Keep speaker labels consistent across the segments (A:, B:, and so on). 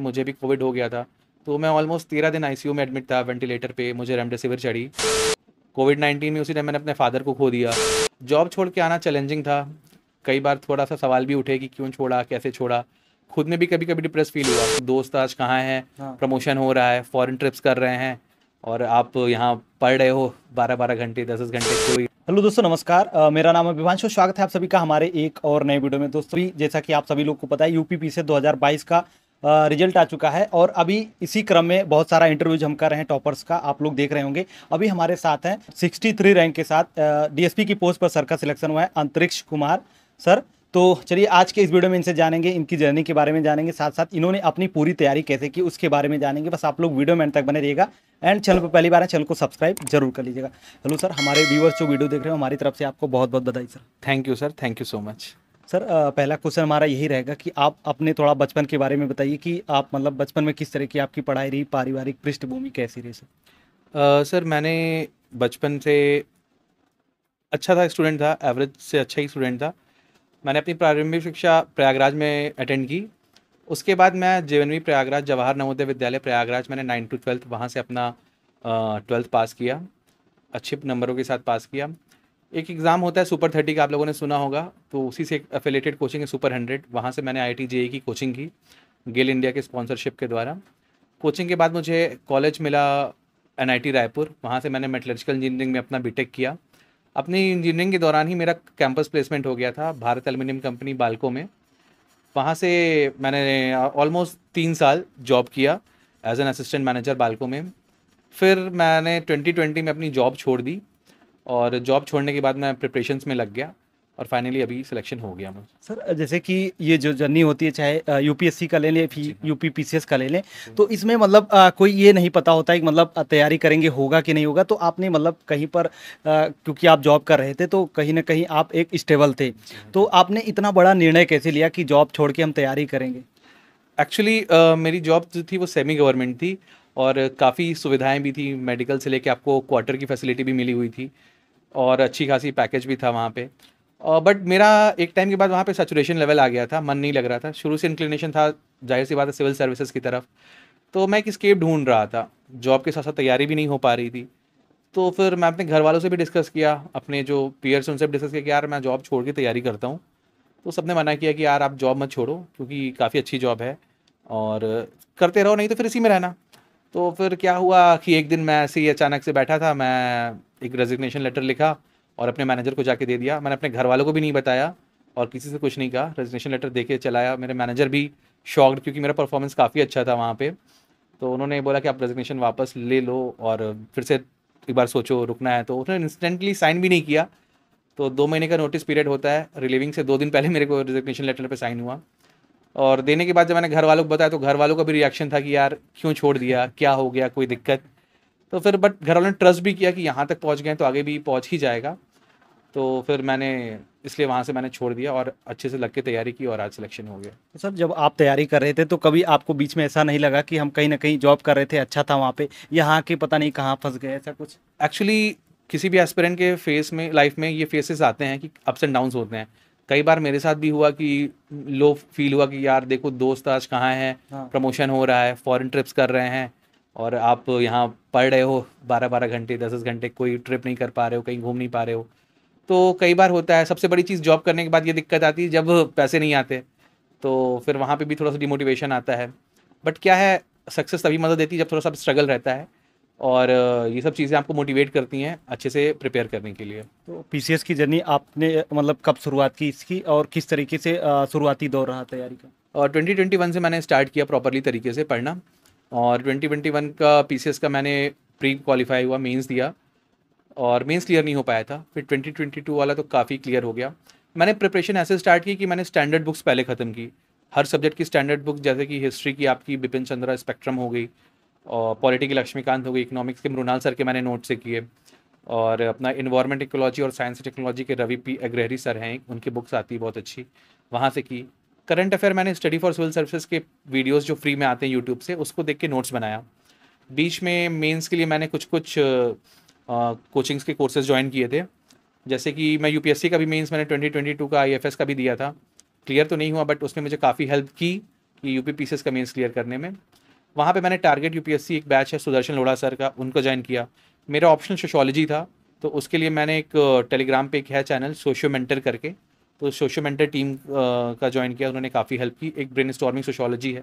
A: मुझे भी कोविड हो गया था तो मैं ऑलमोस्ट तेरह दिन आईसीयू में एडमिट था वेंटिलेटर पे मुझे रेमडेसिविर चढ़ी कोविड नाइन्टीन में उसी टाइम मैंने अपने फादर को खो दिया जॉब छोड़ के आना चैलेंजिंग था कई बार थोड़ा सा सवाल भी उठे कि क्यों छोड़ा कैसे छोड़ा खुद में भी कभी कभी डिप्रेस फील हुआ दोस्त आज कहाँ हैं प्रमोशन हाँ। हो रहा है फॉरेन ट्रिप्स कर रहे हैं और आप यहाँ पढ़ रहे हो बारह बारह घंटे दस दस घंटे कोई
B: हेलो दोस्तों नमस्कार आ, मेरा नाम है विभांशु स्वागत है आप सभी का हमारे एक और नए वीडियो में दोस्तों जैसा कि आप सभी लोग को पता है यूपीपी से 2022 का रिजल्ट आ चुका है और अभी इसी क्रम में बहुत सारा इंटरव्यूज हम कर रहे हैं टॉपर्स का आप लोग देख रहे होंगे अभी हमारे साथ हैं 63 रैंक के साथ डीएसपी की पोस्ट पर सर का सिलेक्शन हुआ है अंतरिक्ष कुमार सर तो चलिए आज के इस वीडियो में इनसे जानेंगे इनकी जर्नी के बारे में जानेंगे साथ साथ इन्होंने अपनी पूरी तैयारी कैसे की उसके बारे में जानेंगे बस आप लोग वीडियो में तक बने रहिएगा एंड चैनल पर पहली बार है चैनल को सब्सक्राइब जरूर कर लीजिएगा हेलो सर हमारे व्यूवर्स जो वीडियो देख रहे हो हमारी तरफ से आपको बहुत बहुत बधाई sir thank you sir thank you so much sir पहला क्वेश्चन हमारा यही रहेगा कि आप अपने थोड़ा बचपन के बारे में बताइए कि आप मतलब बचपन में किस तरह की आपकी पढ़ाई रही पारिवारिक पृष्ठभूमि कैसी रही
A: सर सर मैंने बचपन से अच्छा था स्टूडेंट था एवरेज से अच्छा ही स्टूडेंट था मैंने अपनी प्रारंभिक शिक्षा प्रयागराज में अटेंड की उसके बाद मैं जेवनवी प्रयागराज जवाहर नवोदय विद्यालय प्रयागराज मैंने नाइन टू ट्वेल्थ वहाँ से अपना ट्वेल्थ पास किया अच्छे नंबरों के साथ पास किया एक एग्ज़ाम होता है सुपर थर्टी का आप लोगों ने सुना होगा तो उसी से एक अफिलेटेड कोचिंग है सुपर हंड्रेड वहाँ से मैंने आई आई e की कोचिंग की गेल इंडिया के स्पॉन्सरशिप के द्वारा कोचिंग के बाद मुझे कॉलेज मिला एन रायपुर वहाँ से मैंने मेटलर्जिकल इंजीनियरिंग में अपना बीटेक किया अपनी इंजीनियरिंग के दौरान ही मेरा कैंपस प्लेसमेंट हो गया था भारत एल्यूमिनियम कंपनी बालको में वहाँ से मैंने ऑलमोस्ट तीन साल जॉब किया as an assistant manager BALCO में फिर मैंने 2020 में अपनी जॉब छोड़ दी और जॉब छोड़ने के बाद मैं प्रिपरेशन में लग गया और फाइनली अभी सिलेक्शन हो गया
B: सर जैसे कि ये जो जर्नी होती है चाहे यूपीएससी का ले लें फिर यूपी पी हाँ। का ले लें तो इसमें मतलब आ, कोई ये नहीं पता होता है कि मतलब तैयारी करेंगे होगा कि नहीं होगा तो आपने मतलब कहीं पर आ, क्योंकि आप जॉब कर रहे थे तो कहीं ना कहीं आप एक स्टेबल थे हाँ। तो आपने इतना बड़ा निर्णय कैसे
A: लिया कि जॉब छोड़ के हम तैयारी करेंगे एक्चुअली uh, मेरी जॉब जो थी वो सेमी गवर्नमेंट थी और काफ़ी सुविधाएं भी थी मेडिकल से लेके आपको क्वार्टर की फैसिलिटी भी मिली हुई थी और अच्छी खासी पैकेज भी था वहाँ पे बट मेरा एक टाइम के बाद वहाँ पे सचुरेशन लेवल आ गया था मन नहीं लग रहा था शुरू से इंक्लिनेशन था जाहिर सी बात है सिविल सर्विसेज की तरफ तो मैं एक स्केप ढूंढ रहा था जॉब के साथ साथ तैयारी भी नहीं हो पा रही थी तो फिर मैं अपने घर वालों से भी डिस्कस किया अपने जो पीयर्स उनसे भी डिस्कस किया कि यार मैं जॉब छोड़ के तैयारी करता हूँ तो सब ने मना किया कि यार आप जॉब मत छोड़ो क्योंकि काफ़ी अच्छी जॉब है और करते रहो नहीं तो फिर इसी में रहना तो फिर क्या हुआ कि एक दिन मैं ऐसे ही अचानक से बैठा था मैं एक रेजिग्नेशन लेटर लिखा और अपने मैनेजर को जाके दे दिया मैंने अपने घर वालों को भी नहीं बताया और किसी से कुछ नहीं कहा रेजिग्नेशन लेटर दे के चलाया मेरे मैनेजर भी शॉक्ड क्योंकि मेरा परफॉर्मेंस काफ़ी अच्छा था वहाँ पर तो उन्होंने बोला कि आप रेजिग्नेशन वापस ले लो और फिर से एक बार सोचो रुकना है तो उन्होंने इंस्टेंटली साइन भी नहीं किया तो दो महीने का नोटिस पीरियड होता है रिलीविंग से दो दिन पहले मेरे को रेजिग्नेशन लेटर पर साइन हुआ और देने के बाद जब मैंने घर वालों को बताया तो घर वालों का भी रिएक्शन था कि यार क्यों छोड़ दिया क्या हो गया कोई दिक्कत तो फिर बट घर वालों ने ट्रस्ट भी किया कि यहाँ तक पहुँच गए तो आगे भी पहुँच ही जाएगा तो फिर मैंने इसलिए वहाँ से मैंने छोड़ दिया और अच्छे से लग के तैयारी की और आज सिलेक्शन हो गया
B: तो सर जब आप तैयारी कर रहे थे तो कभी आपको बीच में ऐसा नहीं लगा कि हम कहीं ना कहीं जॉब कर रहे थे अच्छा था वहाँ पे यहाँ के पता नहीं कहाँ फंस गए ऐसा कुछ
A: एक्चुअली किसी भी एस्पिरेंट के फेस में लाइफ में ये फेसेस आते हैं कि अप्स एंड डाउन होते हैं कई बार मेरे साथ भी हुआ कि लो फील हुआ कि यार देखो दोस्त आज कहाँ है हाँ। प्रमोशन हो रहा है फॉरेन ट्रिप्स कर रहे हैं और आप यहाँ पढ़ रहे हो बारह बारह घंटे दस दस घंटे कोई ट्रिप नहीं कर पा रहे हो कहीं घूम नहीं पा रहे हो तो कई बार होता है सबसे बड़ी चीज़ जॉब करने के बाद ये दिक्कत आती है जब पैसे नहीं आते तो फिर वहाँ पे भी थोड़ा सा डिमोटिवेशन आता है बट क्या है सक्सेस तभी मदद देती है जब थोड़ा सा स्ट्रगल रहता है और ये सब चीज़ें आपको मोटिवेट करती हैं अच्छे से प्रिपेयर करने के लिए तो
B: पी की जर्नी आपने मतलब कब शुरुआत की इसकी
A: और किस तरीके से शुरुआती दौर रहा तैयारी का और ट्वेंटी ट्वेंटी वन से मैंने स्टार्ट किया प्रॉपरली तरीके से पढ़ना और ट्वेंटी ट्वेंटी वन का पी का मैंने प्री क्वालिफाई हुआ मेंस दिया और मेंस क्लियर नहीं हो पाया था फिर ट्वेंटी ट्वेंटी टू वाला तो काफ़ी क्लियर हो गया मैंने प्रिपरेशन ऐसे स्टार्ट की कि मैंने स्टैंडर्ड बुक्स पहले ख़त्म की हर सब्जेक्ट की स्टैंडर्ड बुक जैसे कि हिस्ट्री की आपकी बिपिन चंद्रा स्पेक्ट्रम हो गई और पॉलिटी की लक्ष्मीकांत हो गई इकोनॉमिक्स के मृणाल सर के मैंने नोट से किए और अपना इन्वायरमेंट इकोलॉजी और साइंस टेक्नोलॉजी के रवि पी अग्रहरी सर हैं उनकी बुक्स आती है बहुत अच्छी वहाँ से की करंट अफेयर मैंने स्टडी फॉर सिविल सर्विसेज के वीडियोज़ जो फ्री में आते हैं यूट्यूब से उसको देख के नोट्स बनाया बीच में मेंस के लिए मैंने कुछ कुछ कोचिंग्स के कोर्सेज ज्वाइन किए थे जैसे कि मैं यूपीएससी का भी मेंस मैंने 2022 का आईएफएस का भी दिया था क्लियर तो नहीं हुआ बट उसने मुझे काफ़ी हेल्प की कि यूपी पीसीएस का मेंस क्लियर करने में वहाँ पे मैंने टारगेट यूपीएससी एक बैच है सुदर्शन लोढ़ा सर का उनको ज्वाइन किया मेरा ऑप्शन सोशोलॉजी था तो उसके लिए मैंने एक टेलीग्राम पे एक है चैनल सोशो मेंटर करके तो सोशो मेंटर टीम का ज्वाइन किया उन्होंने काफ़ी हेल्प की एक ब्रेन स्टॉर्मिंग सोशोलॉजी है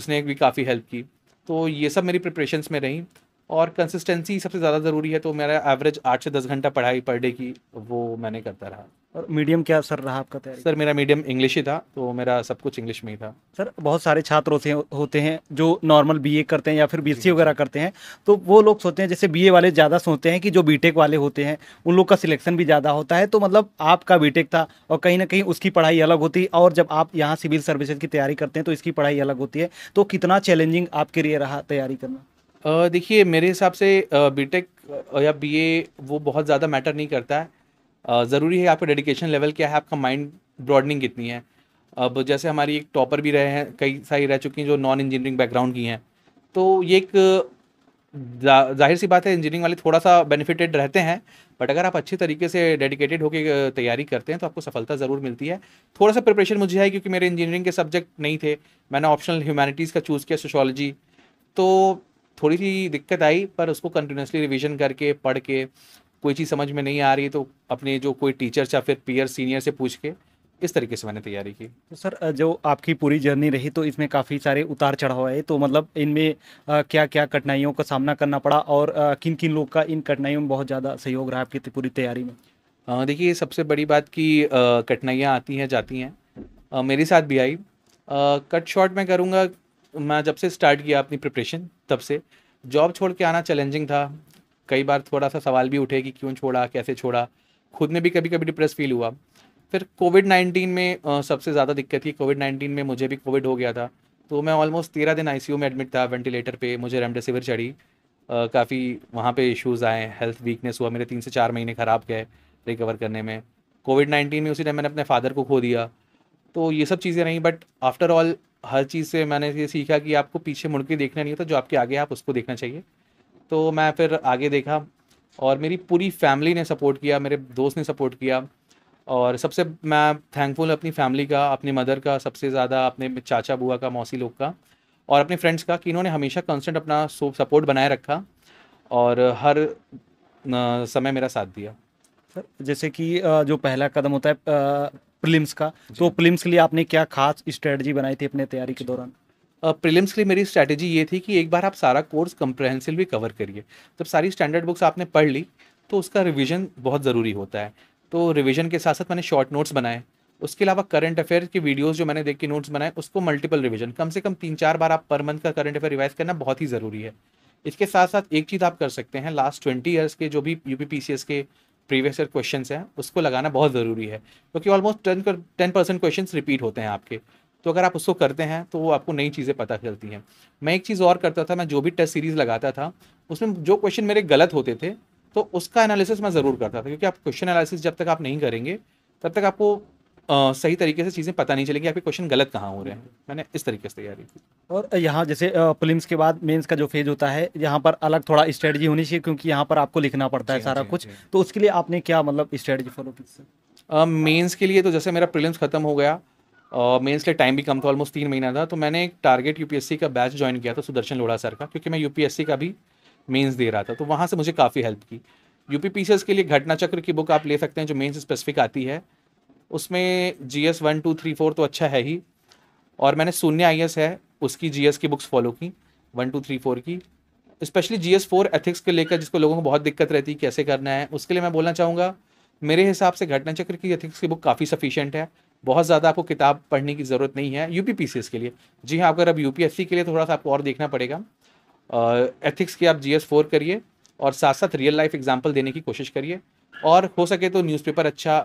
A: उसने भी काफ़ी हेल्प की तो ये सब मेरी प्रिपरेशंस में रहीं और कंसिस्टेंसी सबसे ज़्यादा ज़रूरी है तो मेरा एवरेज आठ से दस घंटा पढ़ाई पर डे की वो मैंने करता रहा
B: और मीडियम क्या सर रहा आपका तैयारी सर
A: मेरा मीडियम इंग्लिश ही था तो मेरा सब कुछ इंग्लिश में ही था
B: सर बहुत सारे छात्र होते होते हैं जो नॉर्मल बीए करते हैं या फिर बीसी वगैरह करते हैं तो वो लोग सोचते हैं जैसे बीए वाले ज़्यादा सोचते हैं कि जो बीटेक वाले होते हैं उन लोग का सिलेक्शन भी ज़्यादा होता है तो मतलब आपका बीटेक था और कहीं ना कहीं उसकी पढ़ाई अलग होती और जब आप यहाँ सिविल सर्विसेज की तैयारी करते हैं तो इसकी पढ़ाई अलग होती है तो कितना चैलेंजिंग आपके लिए रहा तैयारी करना
A: देखिए मेरे हिसाब से बीटेक या बीए वो बहुत ज़्यादा मैटर नहीं करता है ज़रूरी है आपका डेडिकेशन लेवल क्या है आपका माइंड ब्रॉडनिंग कितनी है अब जैसे हमारी एक टॉपर भी रहे हैं कई सारी रह चुकी हैं जो नॉन इंजीनियरिंग बैकग्राउंड की हैं तो ये एक जा, जाहिर सी बात है इंजीनियरिंग वाले थोड़ा सा बेनिफिटेड रहते हैं बट अगर आप अच्छे तरीके से डेडिकेटेड होकर तैयारी करते हैं तो आपको सफलता ज़रूर मिलती है थोड़ा सा प्रिपरेशन मुझे है क्योंकि मेरे इंजीनियरिंग के सब्जेक्ट नहीं थे मैंने ऑप्शनल ह्यूमैनिटीज़ का चूज़ किया सोशोलॉजी तो थोड़ी सी दिक्कत आई पर उसको कंटिन्यूसली रिविजन करके पढ़ के कोई चीज़ समझ में नहीं आ रही तो अपने जो कोई टीचर या फिर पीयर सीनियर से पूछ के इस तरीके से मैंने तैयारी की तो
B: सर जो आपकी पूरी जर्नी रही तो इसमें काफ़ी सारे उतार चढ़ाव आए तो मतलब इनमें क्या क्या कठिनाइयों का सामना करना पड़ा और किन किन लोग का इन कठिनाइयों
A: में बहुत ज़्यादा सहयोग रहा आपकी पूरी तैयारी में देखिए सबसे बड़ी बात कि कठिनाइयाँ आती हैं जाती हैं मेरे साथ भी आई कट शॉर्ट मैं करूँगा मैं जब से स्टार्ट किया अपनी प्रिपरेशन तब से जॉब छोड़ के आना चैलेंजिंग था कई बार थोड़ा सा सवाल भी उठे कि क्यों छोड़ा कैसे छोड़ा खुद में भी कभी कभी डिप्रेस फील हुआ फिर कोविड नाइन्टीन में सबसे ज़्यादा दिक्कत थी कोविड नाइन्टीन में मुझे भी कोविड हो गया था तो मैं ऑलमोस्ट तेरह दिन आई में एडमिट था वेंटिलेटर पे मुझे रेमडेसिविर चढ़ी काफ़ी वहाँ पे इश्यूज आए हेल्थ वीकनेस हुआ मेरे तीन से चार महीने ख़राब गए रिकवर करने में कोविड नाइन्टीन में उसी टाइम मैंने अपने फादर को खो दिया तो ये सब चीज़ें रहीं बट आफ्टर ऑल हर चीज़ से मैंने ये सीखा कि आपको पीछे मुड़ के देखना नहीं होता जो आपके आगे आप उसको देखना चाहिए तो मैं फिर आगे देखा और मेरी पूरी फैमिली ने सपोर्ट किया मेरे दोस्त ने सपोर्ट किया और सबसे मैं थैंकफुल अपनी फैमिली का अपनी मदर का सबसे ज़्यादा अपने चाचा बुआ का मौसी लोग का और अपने फ्रेंड्स का कि इन्होंने हमेशा कॉन्सटेंट अपना सपोर्ट बनाए रखा और हर समय मेरा साथ दिया सर जैसे कि जो पहला कदम होता है प्रीलिम्स का तो प्रीलिम्स के लिए आपने क्या खास स्ट्रेटजी बनाई थी अपने तैयारी के दौरान प्रीलिम्स के लिए मेरी स्ट्रेटजी ये थी कि एक बार आप सारा कोर्स भी कवर करिए जब सारी स्टैंडर्ड बुक्स आपने पढ़ ली तो उसका रिविजन बहुत ज़रूरी होता है तो रिविजन के साथ साथ मैंने शॉर्ट नोट्स बनाए उसके अलावा करंट अफेयर की वीडियोस जो मैंने देख के नोट्स बनाए उसको मल्टीपल रिवीजन कम से कम तीन चार बार आप पर मंथ का करंट अफेयर रिवाइज करना बहुत ही ज़रूरी है इसके साथ साथ एक चीज़ आप कर सकते हैं लास्ट ट्वेंटी ईयर्स के जो भी यू के प्रीवियस ईयर क्वेश्चन हैं उसको लगाना बहुत ज़रूरी है क्योंकि almost ten ten percent question repeat होते हैं आपके तो अगर आप उसको करते हैं तो वो आपको नई चीज़ें पता चलती हैं मैं एक चीज़ और करता था मैं जो भी टेस्ट सीरीज़ लगाता था उसमें जो क्वेश्चन मेरे गलत होते थे तो उसका एनालिसिस मैं ज़रूर करता था क्योंकि आप क्वेश्चन एनालिसिस जब तक आप नहीं करेंगे तब तक आपको आ, सही तरीके से चीज़ें पता नहीं चलेंगी आपके क्वेश्चन गलत कहाँ हो रहे हैं मैंने इस तरीके से तैयारी की
B: और यहाँ जैसे प्लिम्स के बाद मेंस का जो फेज होता है यहाँ पर अलग थोड़ा स्ट्रेटजी होनी चाहिए क्योंकि यहाँ पर आपको लिखना
A: पड़ता है सारा कुछ तो उसके लिए आपने क्या मतलब स्ट्रेटजी फॉलो की मेन्स के लिए तो जैसे मेरा प्रिलिम्स खत्म हो गया मेन्स के टाइम भी कम था ऑलमोस्ट तीन महीना था तो मैंने एक टारगेट यूपीएससी का बैच ज्वाइन किया था सुदर्शन लोढ़ा सर का क्योंकि मैं यूपीएससी का भी मेन्स दे रहा था तो वहाँ से मुझे काफ़ी हेल्प की यूपी के लिए घटना चक्र की बुक आप ले सकते हैं जो मेन्स स्पेसिफिक आती है उसमें G S one two three four तो अच्छा है ही और मैंने शून्य आई एस है उसकी जी एस की बुक्स फॉलो की वन टू थ्री फोर की specially G S four ethics के लेकर जिसको लोगों को बहुत दिक्कत रहती है कैसे करना है उसके लिए मैं बोलना चाहूँगा मेरे हिसाब से घटना चक्र की एथिक्स की बुक काफ़ी सफिशेंट है बहुत ज़्यादा आपको किताब पढ़ने की ज़रूरत नहीं है यू पी पी सी के लिए जी हाँ अगर अब यू पी एस सी के लिए थोड़ा सा आपको और देखना पड़ेगा एथिक्स की आप जी एस फोर करिए और साथ साथ रियल लाइफ एग्जाम्पल देने की कोशिश करिए और हो सके तो न्यूज़पेपर अच्छा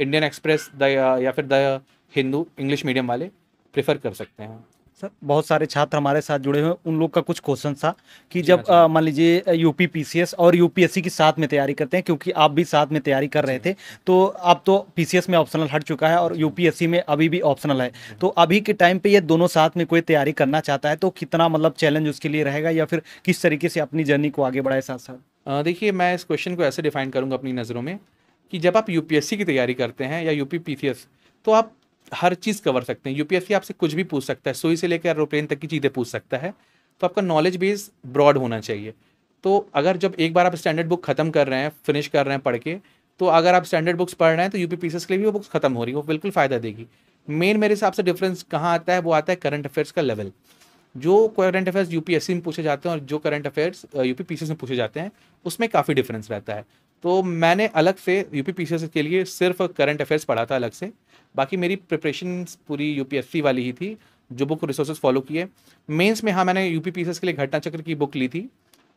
A: इंडियन एक्सप्रेस द या फिर द हिंदू इंग्लिश मीडियम वाले प्रेफर कर सकते हैं
B: सर बहुत सारे छात्र हमारे साथ जुड़े हुए उन लोग का कुछ क्वेश्चन था कि जब हाँ मान लीजिए यूपी पीसीएस और यूपीएससी की साथ में तैयारी करते हैं क्योंकि आप भी साथ में तैयारी कर रहे थे तो अब तो पीसीएस में ऑप्शनल हट चुका है और यूपीएससी में अभी भी ऑप्शनल है तो अभी के टाइम पे ये दोनों साथ में कोई तैयारी करना चाहता है तो कितना मतलब चैलेंज उसके लिए रहेगा या फिर किस तरीके से अपनी जर्नी को आगे बढ़ाए साथ साथ
A: देखिए मैं इस क्वेश्चन को ऐसे डिफाइन करूँगा अपनी नज़रों में कि जब आप यूपीएससी की तैयारी करते हैं या यूपी पीसीएस तो आप हर चीज़ कवर सकते हैं यूपीएससी आपसे कुछ भी पूछ सकता है सोई से लेकर एरोप्लेन तक की चीज़ें पूछ सकता है तो आपका नॉलेज बेस ब्रॉड होना चाहिए तो अगर जब एक बार आप स्टैंडर्ड बुक खत्म कर रहे हैं फिनिश कर रहे हैं पढ़ के तो अगर आप स्टैंडर्ड बुक्स पढ़ रहे हैं तो यूपी पीसीएस के लिए भी वो बुक्स खत्म हो रही है वो बिल्कुल फ़ायदा देगी मेन मेरे हिसाब से डिफरेंस कहाँ आता है वो आता है करंट अफेयर्स का लेवल जो करंट अफेयर्स यूपीएससी में पूछे जाते हैं और जो करंट अफेयर्स यूपी पी में पूछे जाते हैं उसमें काफ़ी डिफरेंस रहता है तो मैंने अलग से यूपी पी के लिए सिर्फ करंट अफेयर्स पढ़ा था अलग से बाकी मेरी प्रिपरेशन पूरी यूपीएससी वाली ही थी जो बुक रिसोर्सेज फॉलो किए मेंस में हाँ मैंने यूपी पी के लिए घटना चक्र की बुक ली थी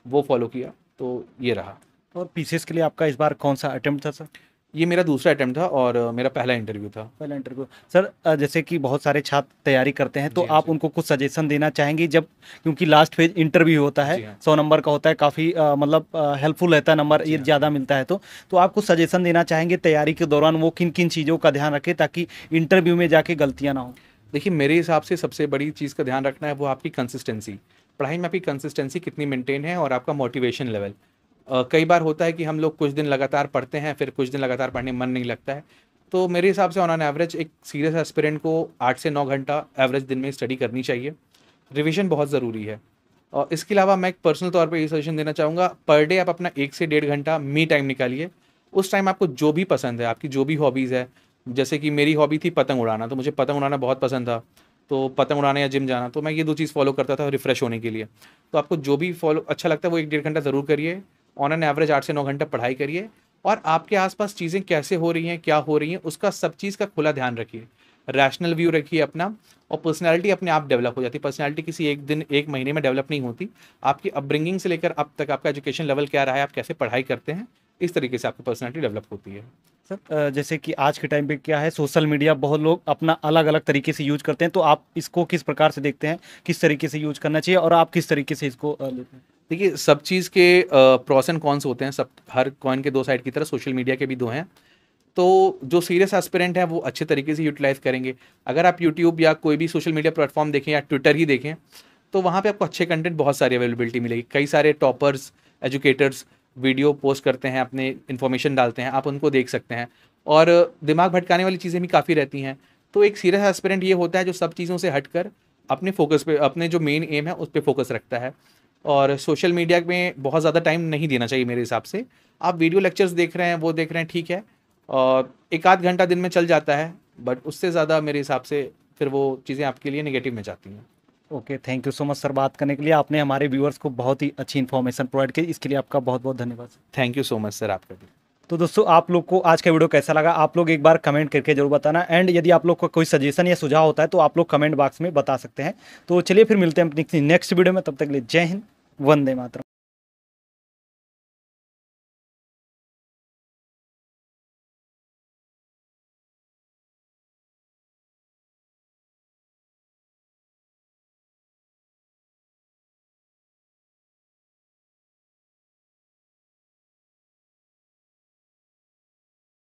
A: वो फॉलो किया तो ये रहा और
B: पीसीएस के लिए आपका इस बार कौन सा अटैम्प्ट था सर
A: ये मेरा दूसरा अटैम्प्ट था और मेरा पहला इंटरव्यू था पहला
B: इंटरव्यू सर जैसे कि बहुत सारे छात्र तैयारी करते हैं तो आप उनको कुछ सजेशन देना चाहेंगे जब क्योंकि लास्ट फेज इंटरव्यू होता है हाँ। सौ नंबर का होता है काफ़ी मतलब हेल्पफुल रहता है नंबर ये ज़्यादा हाँ। मिलता है तो तो आप कुछ सजेशन देना चाहेंगे तैयारी के दौरान वो किन किन चीज़ों का ध्यान रखें ताकि
A: इंटरव्यू में जाके गलतियाँ ना हों देखिए मेरे हिसाब से सबसे बड़ी चीज़ का ध्यान रखना है वो आपकी कंसिस्टेंसी पढ़ाई में आपकी कंसिस्टेंसी कितनी मेंटेन है और आपका मोटिवेशन लेवल कई बार होता है कि हम लोग कुछ दिन लगातार पढ़ते हैं फिर कुछ दिन लगातार पढ़ने मन नहीं लगता है तो मेरे हिसाब से ऑन एन एवरेज एक सीरियस एस्पिरेंट को आठ से नौ घंटा एवरेज दिन में स्टडी करनी चाहिए रिविजन बहुत ज़रूरी है और इसके अलावा मैं एक पर्सनल तौर पर ये सजेशन देना चाहूँगा पर डे आप अपना एक से डेढ़ घंटा मी टाइम निकालिए उस टाइम आपको जो भी पसंद है आपकी जो भी हॉबीज़ है जैसे कि मेरी हॉबी थी पतंग उड़ाना तो मुझे पतंग उड़ाना बहुत पसंद था तो पतंग उड़ाने या जिम जाना तो मैं ये दो चीज़ फॉलो करता था रिफ़्रेश होने के लिए तो आपको जो भी फॉलो अच्छा लगता है वो एक डेढ़ घंटा ज़रूर करिए ऑन एन एवरेज आठ से नौ घंटा पढ़ाई करिए और आपके आसपास चीज़ें कैसे हो रही हैं क्या हो रही हैं उसका सब चीज़ का खुला ध्यान रखिए रैशनल व्यू रखिए अपना और पर्सनैलिटी अपने आप डेवलप हो जाती है पर्सनैलिटी किसी एक दिन एक महीने में डेवलप नहीं होती आपकी अपब्रिंगिंग से लेकर अब तक आपका एजुकेशन लेवल क्या रहा है आप कैसे पढ़ाई करते हैं इस तरीके से आपकी पर्सनैलिटी डेवलप होती है
B: सर जैसे कि आज के टाइम पे क्या है सोशल मीडिया बहुत लोग अपना अलग अलग तरीके से यूज करते हैं तो आप इसको किस प्रकार से देखते हैं किस तरीके से यूज करना
A: चाहिए और आप किस तरीके से इसको लेते हैं देखिए सब चीज़ के प्रोस एंड कॉन्स होते हैं सब हर कॉइन के दो साइड की तरह सोशल मीडिया के भी दो हैं तो जो सीरियस एस्पिरेंट है वो अच्छे तरीके से यूटिलाइज करेंगे अगर आप यूट्यूब या कोई भी सोशल मीडिया प्लेटफॉर्म देखें या ट्विटर ही देखें तो वहाँ पे आपको अच्छे कंटेंट बहुत सारी अवेलेबिलिटी मिलेगी कई सारे टॉपर्स एजुकेटर्स वीडियो पोस्ट करते हैं अपने इन्फॉर्मेशन डालते हैं आप उनको देख सकते हैं और दिमाग भटकाने वाली चीज़ें भी काफ़ी रहती हैं तो एक सीरियस एस्पिरेंट ये होता है जो सब चीज़ों से हट कर अपने फोकस पे अपने जो मेन एम है उस पर फोकस रखता है और सोशल मीडिया में बहुत ज़्यादा टाइम नहीं देना चाहिए मेरे हिसाब से आप वीडियो लेक्चर्स देख रहे हैं वो देख रहे हैं ठीक है और एक आध घंटा दिन में चल जाता है बट उससे ज़्यादा मेरे हिसाब से फिर वो चीज़ें आपके लिए नेगेटिव में जाती हैं
B: okay thank you so much sir बात करने के लिए आपने हमारे व्यूअर्स को बहुत ही अच्छी इन्फॉर्मेशन प्रोवाइड की इसके लिए आपका बहुत बहुत धन्यवाद thank you so
A: much sir आपका भी
B: तो दोस्तों आप लोग को आज का वीडियो कैसा लगा आप लोग एक बार कमेंट करके जरूर बताना एंड यदि आप लोग का को कोई सजेशन या सुझाव होता है तो आप लोग कमेंट बॉक्स में बता सकते हैं तो चलिए फिर मिलते हैं अपनी नेक्स्ट वीडियो में तब तक के लिए जय हिंद वंदे मातरम